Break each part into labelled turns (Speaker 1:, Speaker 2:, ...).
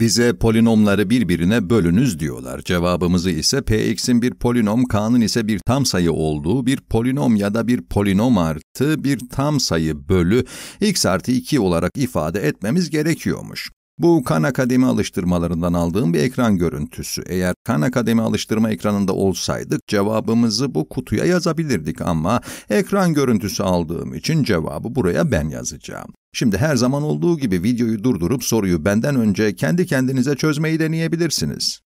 Speaker 1: Bize polinomları birbirine bölünüz diyorlar. Cevabımızı ise px'in bir polinom, k'nın ise bir tam sayı olduğu bir polinom ya da bir polinom artı bir tam sayı bölü x artı 2 olarak ifade etmemiz gerekiyormuş. Bu Khan Akademi alıştırmalarından aldığım bir ekran görüntüsü. Eğer Khan Akademi alıştırma ekranında olsaydık cevabımızı bu kutuya yazabilirdik ama ekran görüntüsü aldığım için cevabı buraya ben yazacağım. Şimdi her zaman olduğu gibi videoyu durdurup soruyu benden önce kendi kendinize çözmeyi deneyebilirsiniz.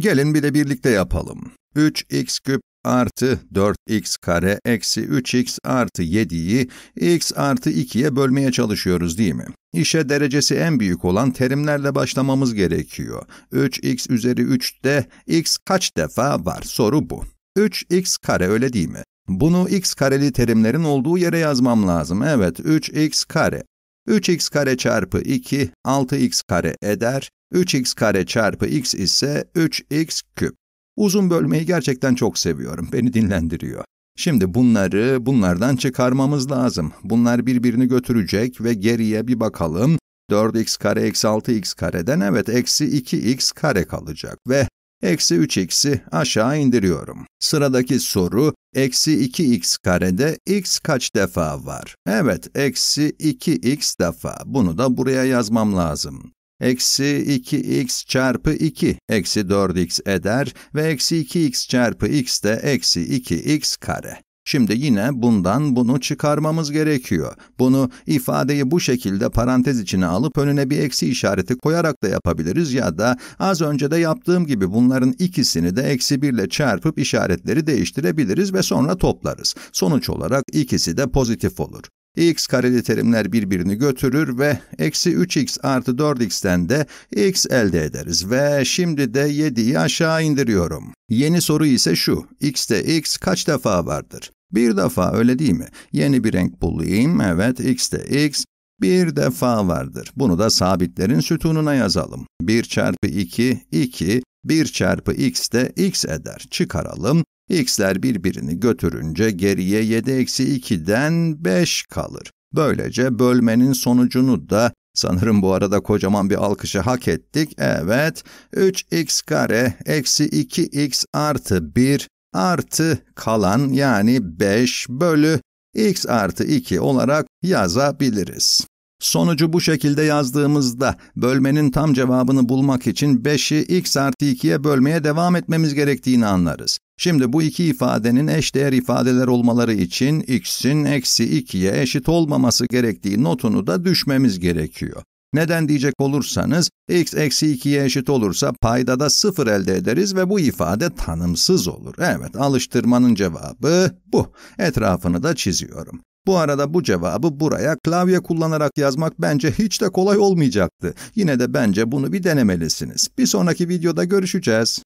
Speaker 1: Gelin bir de birlikte yapalım. 3x küp artı 4x kare eksi 3x artı 7'yi x artı 2'ye bölmeye çalışıyoruz değil mi? İşe derecesi en büyük olan terimlerle başlamamız gerekiyor. 3x üzeri 3'te x kaç defa var? Soru bu. 3x kare öyle değil mi? Bunu x kareli terimlerin olduğu yere yazmam lazım. Evet, 3x kare. 3x kare çarpı 2, 6x kare eder. 3x kare çarpı x ise 3x küp. Uzun bölmeyi gerçekten çok seviyorum. Beni dinlendiriyor. Şimdi bunları bunlardan çıkarmamız lazım. Bunlar birbirini götürecek ve geriye bir bakalım. 4x kare eksi 6x kareden evet eksi 2x kare kalacak ve Eksi 3 x'i aşağı indiriyorum. Sıradaki soru eksi 2x karede x kaç defa var? Evet, eksi 2x defa. Bunu da buraya yazmam lazım. Eksi 2x çarpı 2 eksi 4x eder ve eksi 2x çarpı x de eksi 2x kare. Şimdi yine bundan bunu çıkarmamız gerekiyor. Bunu ifadeyi bu şekilde parantez içine alıp önüne bir eksi işareti koyarak da yapabiliriz ya da az önce de yaptığım gibi bunların ikisini de eksi 1 ile çarpıp işaretleri değiştirebiliriz ve sonra toplarız. Sonuç olarak ikisi de pozitif olur x kareli terimler birbirini götürür ve eksi 3x artı 4x'ten de x elde ederiz ve şimdi de 7'yi aşağı indiriyorum. Yeni soru ise şu, x'te x kaç defa vardır? Bir defa öyle değil mi? Yeni bir renk bulayım, evet x'te x bir defa vardır. Bunu da sabitlerin sütununa yazalım. 1 çarpı 2, 2, 1 çarpı x de x eder. Çıkaralım x'ler birbirini götürünce geriye 7 eksi 2'den 5 kalır. Böylece bölmenin sonucunu da sanırım bu arada kocaman bir alkışı hak ettik. Evet 3x kare eksi 2x artı 1 artı kalan yani 5 bölü x artı 2 olarak yazabiliriz. Sonucu bu şekilde yazdığımızda bölmenin tam cevabını bulmak için 5'i x artı 2'ye bölmeye devam etmemiz gerektiğini anlarız. Şimdi bu iki ifadenin eşdeğer ifadeler olmaları için x'in eksi 2'ye eşit olmaması gerektiği notunu da düşmemiz gerekiyor. Neden diyecek olursanız, x eksi 2'ye eşit olursa payda da 0 elde ederiz ve bu ifade tanımsız olur. Evet, alıştırmanın cevabı bu. Etrafını da çiziyorum. Bu arada bu cevabı buraya klavye kullanarak yazmak bence hiç de kolay olmayacaktı. Yine de bence bunu bir denemelisiniz. Bir sonraki videoda görüşeceğiz.